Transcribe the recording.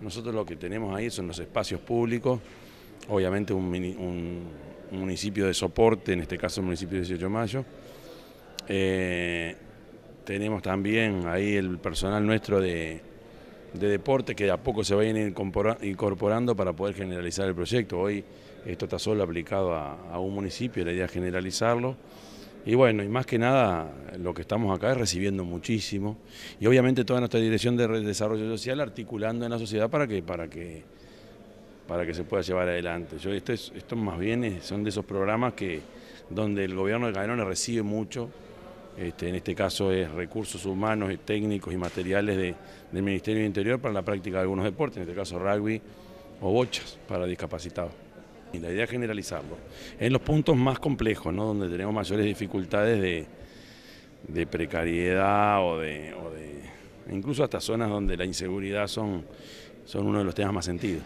Nosotros lo que tenemos ahí son los espacios públicos, obviamente un, municipio de soporte, en este caso el municipio de 18 mayo. Eh, tenemos también ahí el personal nuestro de, deporte que a poco se va a ir incorporando para poder generalizar el proyecto. Hoy esto está solo aplicado a un municipio, la idea es generalizarlo. Y bueno, y más que nada, lo que estamos acá es recibiendo muchísimo. Y obviamente toda nuestra dirección de desarrollo social articulando en la sociedad para que, para que, para que se pueda llevar adelante. Yo, esto, más bien son de esos programas que, donde el gobierno de Canelones recibe mucho, este, en este caso es recursos humanos, y técnicos y materiales de, del Ministerio del Interior para la práctica de algunos deportes, en este caso rugby o bochas para discapacitados. Y la idea es generalizarlo. En los puntos más complejos, ¿no? donde tenemos mayores dificultades de, precariedad o de, incluso hasta zonas donde la inseguridad son uno de los temas más sentidos.